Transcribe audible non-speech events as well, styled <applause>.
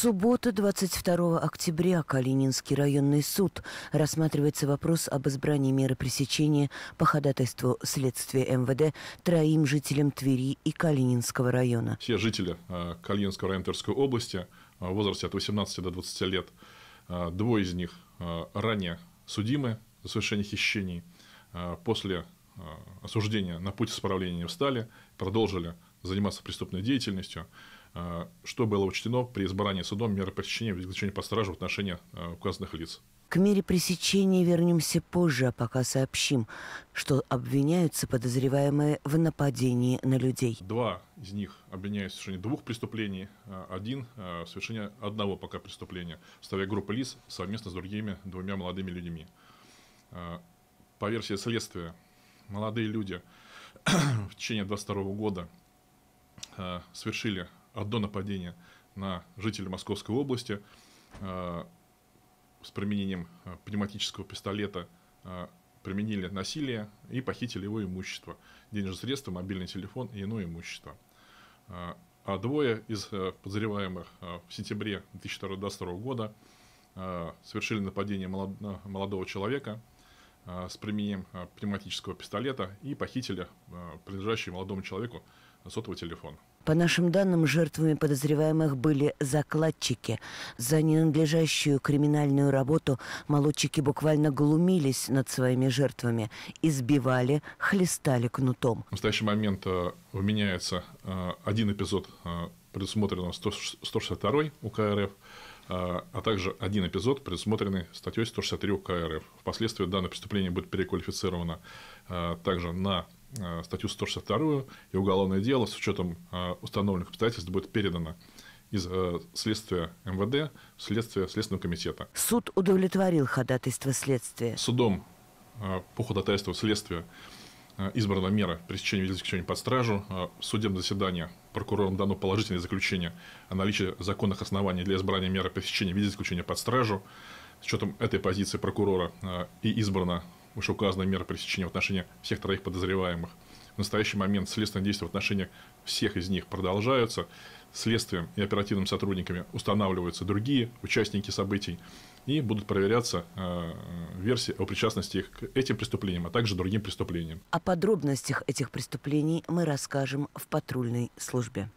Суббота, 22 октября, Калининский районный суд рассматривается вопрос об избрании меры пресечения по ходатайству следствия МВД троим жителям Твери и Калининского района. Все жители э, Калининского района Тверской области э, в возрасте от 18 до 20 лет, э, двое из них ранее судимы за совершение хищений. После осуждения на путь исправления не встали, продолжили заниматься преступной деятельностью. Э, что было учтено при избрании судом меры пресечения в заключении по страже в отношении э, указанных лиц? К мере пресечения вернемся позже, а пока сообщим, что обвиняются подозреваемые в нападении на людей. Два из них обвиняются в совершении двух преступлений, э, один в совершении одного пока преступления, ставя группу лиц совместно с другими двумя молодыми людьми. По версии следствия, молодые люди <clears throat> в течение 22 года совершили одно нападение на жителя Московской области э, с применением э, пневматического пистолета э, применили насилие и похитили его имущество. Денежные средства, мобильный телефон и иное имущество. А двое из подозреваемых в сентябре 2022 года совершили нападение молодого человека – Э, с применением э, пневматического пистолета и похитили э, принадлежащий молодому человеку сотовый телефон. По нашим данным, жертвами подозреваемых были закладчики. За ненадлежащую криминальную работу молодчики буквально глумились над своими жертвами, избивали, хлестали кнутом. В настоящий момент вменяется один эпизод предусмотренного 162 УК РФ а, а также один эпизод, предусмотренный статьей 163 УК РФ. Впоследствии данное преступление будет переквалифицировано а, также на а, статью 162, и уголовное дело с учетом установленных обстоятельств будет передано из следствия МВД в следствие Следственного комитета. Суд удовлетворил ходатайство следствия. Судом по ходатайству следствия Э, избрана мера пресечения или заключения под стражу, э, Судебное заседание прокурором дано положительное заключение о наличии законных оснований для избрания меры пресечения в виде заключения под стражу. С учетом этой позиции прокурора э, и избрана вышеуказанная мера пресечения в отношении всех троих подозреваемых – в настоящий момент следственные действия в отношении всех из них продолжаются. Следствием и оперативными сотрудниками устанавливаются другие участники событий и будут проверяться э, версии о причастности их к этим преступлениям, а также другим преступлениям. О подробностях этих преступлений мы расскажем в патрульной службе.